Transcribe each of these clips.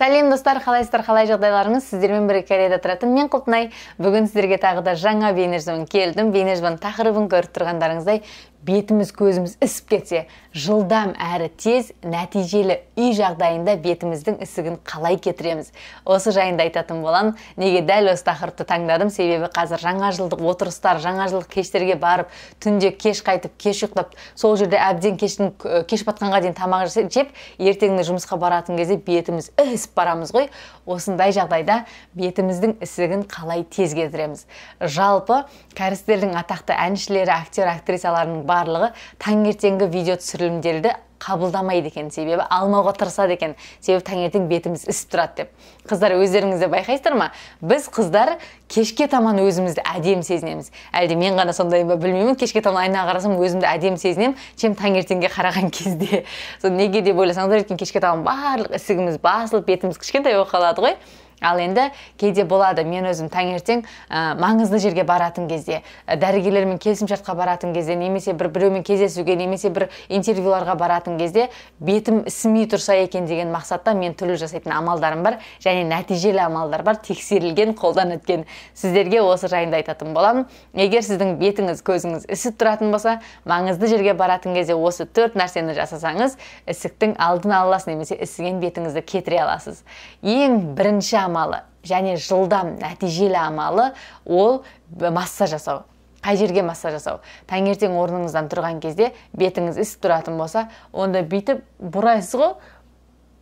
сәлем достар қалайсыздар қалай жағдайларыңыз сіздермен бірге кореяда тұратын мен құлпынай бүгін сіздерге тағы да жаңа бейнежбін келдім бейнежазбаның тақырыбын көріп тұрғандарыңыздай бетіміз көзіміз ісіп кетсе жылдам әрі тез нәтижелі үй жағдайында бетіміздің ісігін қалай кетіреміз осы жайында айтатын боламын неге дәл осы тақырыпты таңдадым себебі қазір жаңа жылдық отырыстар жаңа жылдық кештерге барып түнде кеш қайтып кеш ұйықтап сол жерде әбден кештің кеш батқанға дейін тамақ жеп ертеңіне жұмысқа баратын кезде бетіміз ісіп барамыз ғой осындай жағдайда бетіміздің ісігін қалай тез кетіреміз жалпы кәрістердің атақты әншілері актер актрисаларының барлығы таңертеңгі видео түсірілімдерді қабылдамайды екен себебі алмауға тырысады екен себебі таңертең бетіміз ісіп тұрады деп қыздар өздеріңіз де байқайсыздар ма біз қыздар кешке таман өзімізді әдемі сезінеміз әлде мен ғана сондай ба білмеймін кешке таман айнаға қарасам өзімді әдемі сезінемін чем таңертеңге қараған кезде сол неге деп ойласаңыздар өйткені кешке таман барлық ісігіміз басылып бетіміз кішкентай болып қалады ғой ал енді кейде болады мен өзім таңертең ә, маңызды жерге баратын кезде ә, дәрігерлермен келісімшартқа баратын кезде немесе бір біреумен кездесуге немесе бір интервьюларға баратын кезде бетім ісімей тұрса екен деген мақсатта мен түрлі жасайтын амалдарым бар және нәтижелі амалдар бар тексерілген қолдан өткен сіздерге осы жайында айтатын боламын егер сіздің бетіңіз көзіңіз ісіп тұратын болса маңызды жерге баратын кезде осы төрт нәрсені жасасаңыз ісіктің алдын ала аласыз немесе ісіген бетіңізді кетіре аласыз ең бірінші амалы және жылдам нәтижелі амалы ол массаж жасау қай жерге массаж жасау таңертең орныңыздан тұрған кезде бетіңіз ісіп тұратын болса онда бүйтіп бұрайсыз ғой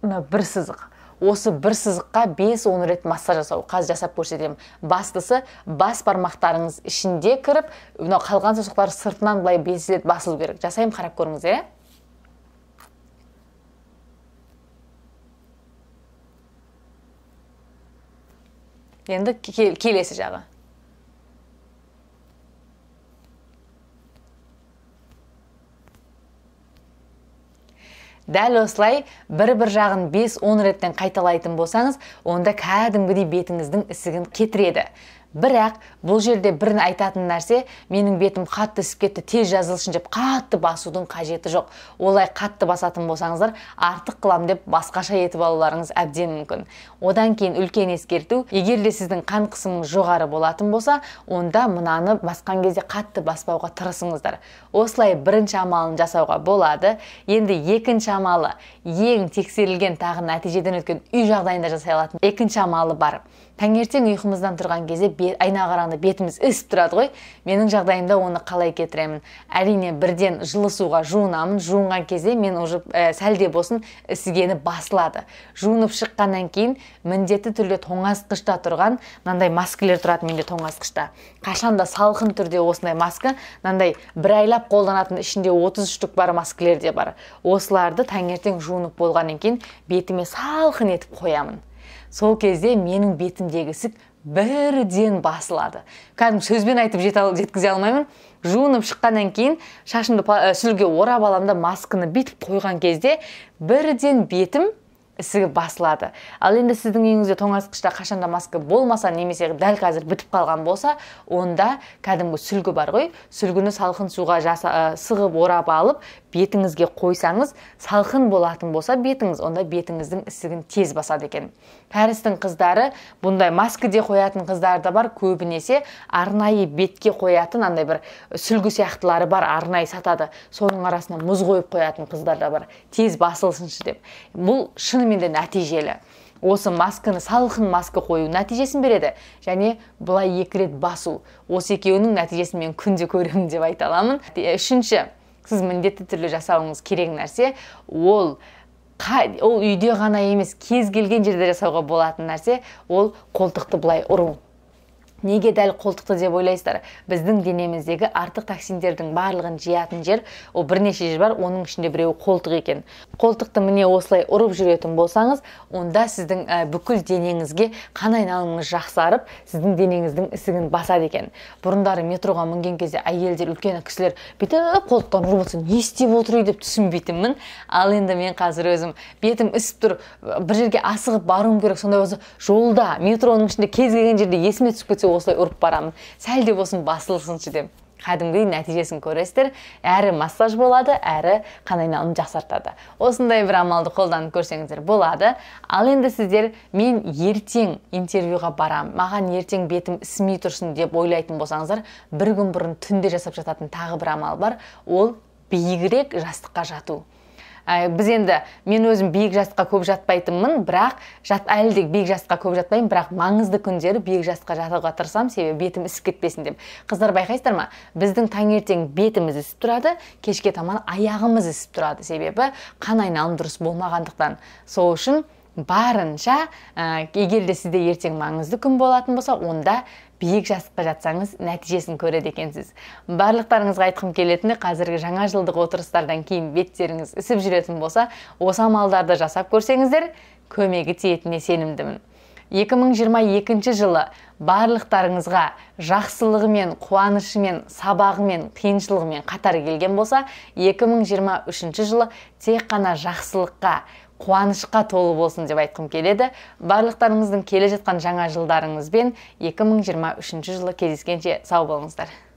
мына бір сызық осы бір сызыққа 5-10 рет массаж жасау қазір жасап көрсетемін бастысы бас бармақтарыңыз ішінде кіріп мынау қалған саусақтар сыртынан былай бес рет басылу керек жасаймын қарап көріңіздер иә енді келесі жағы дәл осылай бір бір жағын 5-10 реттен қайталайтын болсаңыз онда кәдімгідей бетіңіздің ісігін кетіреді бірақ бұл жерде бір айтатын нәрсе менің бетім қатты ісіп кетті тез жазылсын деп қатты басудың қажеті жоқ олай қатты басатын болсаңыздар артық қылам деп басқаша етіп алуларыңыз әбден мүмкін одан кейін үлкен ескерту егер де сіздің қан қысымыңыз жоғары болатын болса онда мынаны басқан кезде қатты баспауға тырысыңыздар осылай бірінші амалын жасауға болады енді екінші амалы ең тексерілген тағы нәтижеден өткен үй жағдайында жасай алатын екінші амалы бар таңертең ұйқымыздан тұрған кезде айнаға қарағанда бетіміз ісіп тұрады ғой менің жағдайымда оны қалай кетіремін әрине бірден жылы суға жуынамын жуынған кезде мен уже ә, сәлде болсын ісігені басылады жуынып шыққаннан кейін міндетті түрде тоңазытқышта тұрған мынандай маскілер тұрады менде тоңазытқышта қашан да салқын түрде осындай маска мынандай бір айлап қолданатын ішінде отыз штук бар маскілер де бар осыларды таңертең жуынып болғаннан кейін бетіме салқын етіп қоямын сол кезде менің бетімдегі ісік бірден басылады кәдімгі сөзбен айтып жеткізе алмаймын жуынып шыққаннан кейін шашымды э, сүлге орап аламын да масканы бүйтіп қойған кезде бірден бетім ісігі басылады ал енді сіздің үйіңізде тоңазытқышта қашанда маска болмаса немесе дәл қазір бітіп қалған болса онда кәдімгі сүлгі бар ғой сүлгіні салқын суға жаса, ә, сығып орап алып бетіңізге қойсаңыз салқын болатын болса бетіңіз онда бетіңіздің ісігін тез басады екен кәрістің қыздары бұндай де қоятын қыздар да бар көбінесе арнайы бетке қоятын андай бір сүлгі сияқтылары бар арнайы сатады соның арасына мұз қойып қоятын қыздар да бар тез басылсыншы деп бұл шын шынымен де нәтижелі осы масканы салқын маска қою нәтижесін береді және былай екі рет басу осы екеуінің нәтижесін мен күнде көремін деп айта аламын үшінші сіз міндетті түрде жасауыңыз керек нәрсе ол ол үйде ғана емес кез келген жерде жасауға болатын нәрсе ол қолтықты былай ұру неге дәл қолтықты деп ойлайсыздар біздің денеміздегі артық токсиндердің барлығын жиятын жер ол бірнеше жер бар оның ішінде біреуі қолтық екен қолтықты міне осылай ұрып жүретін болсаңыз онда сіздің ә, бүкіл денеңізге қан айналымыңыз жақсарып сіздің денеңіздің ісігін басады екен бұрындары метроға мінген кезде әйелдер үлкен кісілер бүйтіп қолтықтан ұрып отырса не істеп отыр деп түсінбейтінмін ал енді мен қазір өзім бетім ісіп тұр бір жерге асығып баруым керек сондай болса жолда метроның ішінде кез келген жерде есіме түсіп кетсе осылай ұрып барамын сәл де болсын басылсыншы деп кәдімгідей нәтижесін көресіздер әрі массаж болады әрі қан айналымын жақсартады осындай бір амалды қолданып көрсеңіздер болады ал енді сіздер мен ертең интервьюға барам, маған ертең бетім ісмей тұрсын деп ойлайтын болсаңыздар бір күн бұрын түнде жасап жататын тағы бір амал бар ол биігірек жастыққа жату ә, біз енді мен өзім биік жасқа көп жатпайтынмын бірақ жат, әлі де биік жасқа көп жатпаймын бірақ маңызды күндері биік жасқа жатуға тырысамын себебі бетім ісіп кетпесін деп қыздар байқайсыздар ма біздің таңертең бетіміз ісіп тұрады кешке таман аяғымыз ісіп тұрады себебі қан айналым дұрыс болмағандықтан сол үшін барынша ә, егер де сізде ертең маңызды күн болатын болса онда биік жастыққа жатсаңыз нәтижесін көреді екенсіз барлықтарыңызға айтқым келетіні қазіргі жаңа жылдық отырыстардан кейін беттеріңіз ісіп жүретін болса осы амалдарды жасап көрсеңіздер көмегі тиетініне сенімдімін 2022 жылы барлықтарыңызға жақсылығымен қуанышымен сабағымен қиыншылығымен қатар келген болса 2023 жылы тек қана жақсылыққа қуанышқа толы болсын деп айтқым келеді барлықтарыңыздың келе жатқан жаңа жылдарыңызбен 2023 жылы кездескенше сау болыңыздар